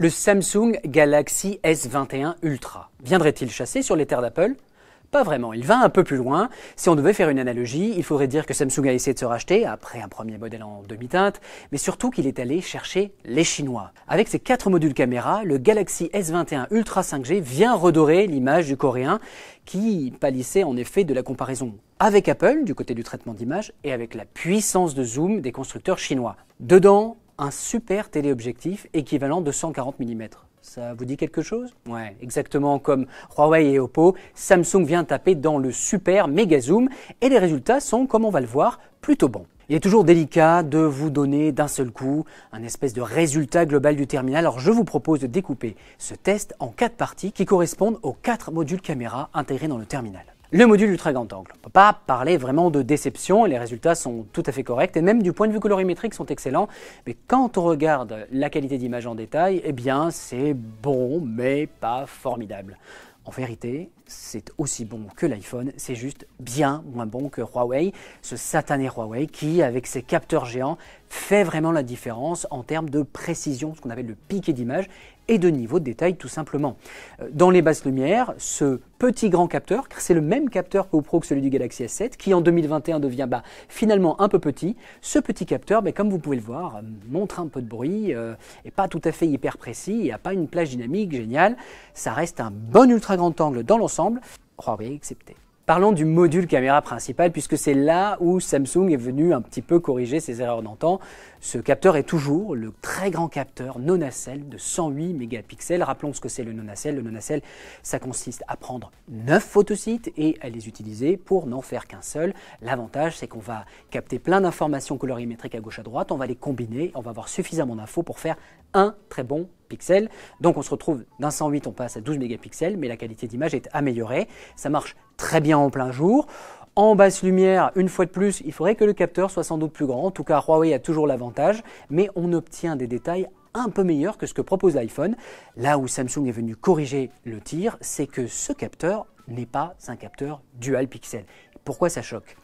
Le Samsung Galaxy S21 Ultra viendrait-il chasser sur les terres d'Apple pas vraiment, il va un peu plus loin. Si on devait faire une analogie, il faudrait dire que Samsung a essayé de se racheter, après un premier modèle en demi-teinte, mais surtout qu'il est allé chercher les Chinois. Avec ses quatre modules caméra, le Galaxy S21 Ultra 5G vient redorer l'image du Coréen, qui pâlissait en effet de la comparaison avec Apple du côté du traitement d'image et avec la puissance de zoom des constructeurs chinois. Dedans, un super téléobjectif équivalent de 140 mm. Ça vous dit quelque chose Ouais, exactement comme Huawei et Oppo, Samsung vient taper dans le super méga zoom et les résultats sont, comme on va le voir, plutôt bons. Il est toujours délicat de vous donner d'un seul coup un espèce de résultat global du terminal. Alors je vous propose de découper ce test en quatre parties qui correspondent aux quatre modules caméra intégrés dans le terminal. Le module ultra grand angle. On ne peut pas parler vraiment de déception, les résultats sont tout à fait corrects et même du point de vue colorimétrique sont excellents, mais quand on regarde la qualité d'image en détail, eh bien c'est bon mais pas formidable. En vérité, c'est aussi bon que l'iPhone, c'est juste bien moins bon que Huawei, ce satané Huawei qui, avec ses capteurs géants, fait vraiment la différence en termes de précision, ce qu'on appelle le piqué d'image, et de niveau de détail tout simplement. Euh, dans les basses lumières, ce petit grand capteur, c'est le même capteur pro que celui du Galaxy S7, qui en 2021 devient bah, finalement un peu petit, ce petit capteur, mais bah, comme vous pouvez le voir, euh, montre un peu de bruit, euh, et pas tout à fait hyper précis, n'y a pas une plage dynamique géniale, ça reste un bon ultra grand angle dans l'ensemble, Huawei excepté. Parlons du module caméra principal, puisque c'est là où Samsung est venu un petit peu corriger ses erreurs d'antan. Ce capteur est toujours le très grand capteur nonacelle de 108 mégapixels. Rappelons ce que c'est le nonacelle. Le nonacelle, ça consiste à prendre 9 photosites et à les utiliser pour n'en faire qu'un seul. L'avantage, c'est qu'on va capter plein d'informations colorimétriques à gauche à droite, on va les combiner, on va avoir suffisamment d'infos pour faire un très bon pixel. Donc on se retrouve d'un 108, on passe à 12 mégapixels, mais la qualité d'image est améliorée. Ça marche très bien en plein jour. En basse lumière, une fois de plus, il faudrait que le capteur soit sans doute plus grand. En tout cas, Huawei a toujours l'avantage, mais on obtient des détails un peu meilleurs que ce que propose l'iPhone. Là où Samsung est venu corriger le tir, c'est que ce capteur n'est pas un capteur dual pixel. Pourquoi ça choque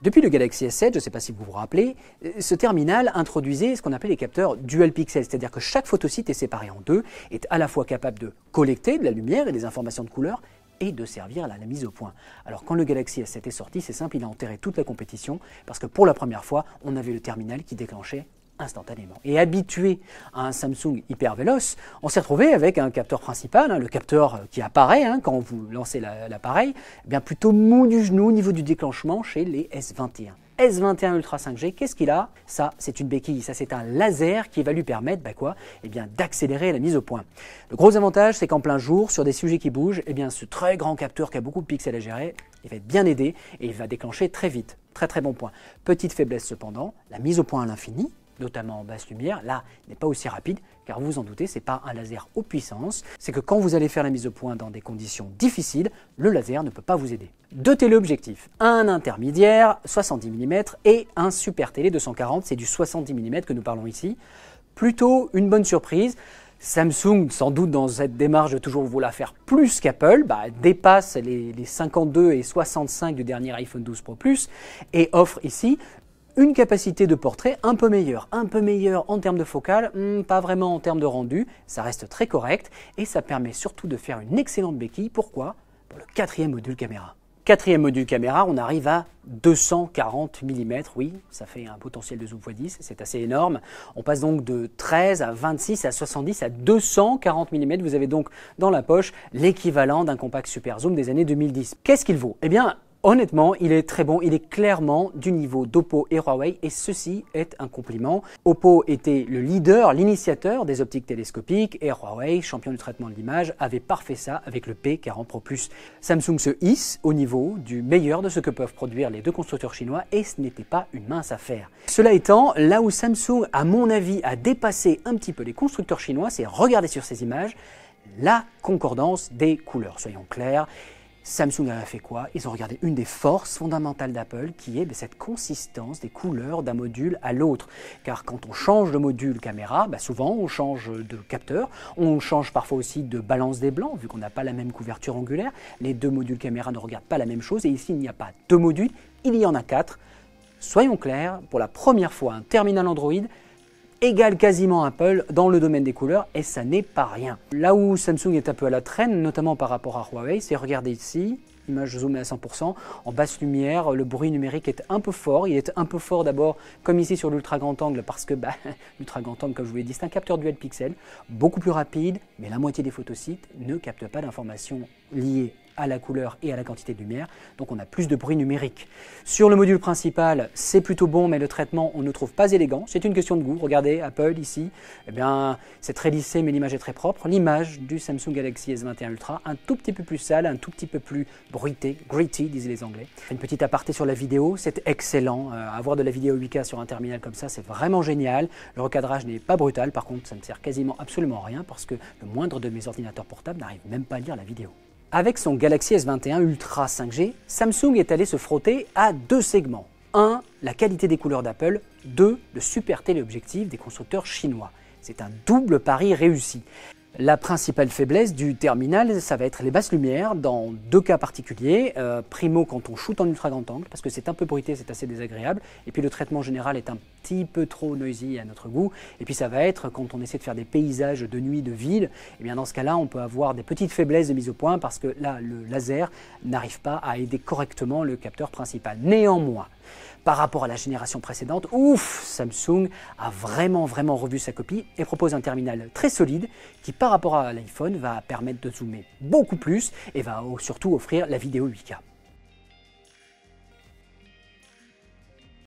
depuis le Galaxy S7, je ne sais pas si vous vous rappelez, euh, ce terminal introduisait ce qu'on appelait les capteurs dual pixel, c'est-à-dire que chaque photosite est séparé en deux, est à la fois capable de collecter de la lumière et des informations de couleur, et de servir à la mise au point. Alors quand le Galaxy S7 est sorti, c'est simple, il a enterré toute la compétition parce que pour la première fois, on avait le terminal qui déclenchait instantanément. Et habitué à un Samsung hyper véloce, on s'est retrouvé avec un capteur principal, hein, le capteur euh, qui apparaît hein, quand vous lancez l'appareil, eh bien plutôt mou du genou au niveau du déclenchement chez les S21. S21 Ultra 5G, qu'est-ce qu'il a Ça, c'est une béquille, ça c'est un laser qui va lui permettre bah quoi eh bien, d'accélérer la mise au point. Le gros avantage, c'est qu'en plein jour, sur des sujets qui bougent, eh bien, ce très grand capteur qui a beaucoup de pixels à gérer, il va être bien aidé et il va déclencher très vite. Très très bon point. Petite faiblesse cependant, la mise au point à l'infini, notamment en basse lumière, là, n'est pas aussi rapide, car vous vous en doutez, ce n'est pas un laser haute puissance, c'est que quand vous allez faire la mise au point dans des conditions difficiles, le laser ne peut pas vous aider. Deux téléobjectifs, un intermédiaire, 70 mm, et un super télé 240, c'est du 70 mm que nous parlons ici. Plutôt une bonne surprise. Samsung, sans doute dans cette démarche de toujours vouloir faire plus qu'Apple, bah, dépasse les, 52 et 65 du dernier iPhone 12 Pro Plus et offre ici une capacité de portrait un peu meilleure. Un peu meilleure en termes de focale, hmm, pas vraiment en termes de rendu, ça reste très correct et ça permet surtout de faire une excellente béquille. Pourquoi Pour le quatrième module caméra. Quatrième module caméra, on arrive à 240 mm, oui, ça fait un potentiel de zoom x10, c'est assez énorme. On passe donc de 13 à 26 à 70 à 240 mm. Vous avez donc dans la poche l'équivalent d'un compact super zoom des années 2010. Qu'est-ce qu'il vaut Eh bien, Honnêtement, il est très bon, il est clairement du niveau d'Oppo et Huawei et ceci est un compliment. Oppo était le leader, l'initiateur des optiques télescopiques et Huawei, champion du traitement de l'image, avait parfait ça avec le P40 Pro+. Samsung se hisse au niveau du meilleur de ce que peuvent produire les deux constructeurs chinois et ce n'était pas une mince affaire. Cela étant, là où Samsung, à mon avis, a dépassé un petit peu les constructeurs chinois, c'est regarder sur ces images la concordance des couleurs, soyons clairs. Samsung a fait quoi Ils ont regardé une des forces fondamentales d'Apple qui est cette consistance des couleurs d'un module à l'autre. Car quand on change de module caméra, bah, souvent on change de capteur, on change parfois aussi de balance des blancs, vu qu'on n'a pas la même couverture angulaire. Les deux modules caméra ne regardent pas la même chose et ici il n'y a pas deux modules, il y en a quatre. Soyons clairs, pour la première fois un terminal Android égale quasiment Apple dans le domaine des couleurs et ça n'est pas rien. Là où Samsung est un peu à la traîne, notamment par rapport à Huawei, c'est regardez ici, image zoomée à 100%, en basse lumière, le bruit numérique est un peu fort, il est un peu fort d'abord comme ici sur l'ultra grand angle parce que bah, l'ultra grand angle comme je vous l'ai dit c'est un capteur dual pixel, beaucoup plus rapide, mais la moitié des photosites ne captent pas d'informations liées à la couleur et à la quantité de lumière, donc on a plus de bruit numérique. Sur le module principal, c'est plutôt bon, mais le traitement, on ne trouve pas élégant. C'est une question de goût. Regardez, Apple ici, eh bien, c'est très lissé, mais l'image est très propre. L'image du Samsung Galaxy S21 Ultra, un tout petit peu plus sale, un tout petit peu plus bruité, gritty, disent les Anglais. Une petite aparté sur la vidéo, c'est excellent. Euh, avoir de la vidéo 8K sur un terminal comme ça, c'est vraiment génial. Le recadrage n'est pas brutal, par contre, ça ne sert quasiment absolument à rien parce que le moindre de mes ordinateurs portables n'arrive même pas à lire la vidéo. Avec son Galaxy S21 Ultra 5G, Samsung est allé se frotter à deux segments. 1. La qualité des couleurs d'Apple. 2. Le super téléobjectif des constructeurs chinois. C'est un double pari réussi. La principale faiblesse du terminal, ça va être les basses lumières, dans deux cas particuliers. Euh, primo, quand on shoot en ultra grand angle, parce que c'est un peu bruité, c'est assez désagréable. Et puis le traitement général est un petit peu trop noisy à notre goût. Et puis ça va être quand on essaie de faire des paysages de nuit, de ville. Et eh bien dans ce cas-là, on peut avoir des petites faiblesses de mise au point, parce que là, le laser n'arrive pas à aider correctement le capteur principal. Néanmoins, par rapport à la génération précédente, ouf, Samsung a vraiment vraiment revu sa copie et propose un terminal très solide qui par rapport à l'iPhone va permettre de zoomer beaucoup plus et va surtout offrir la vidéo 8K.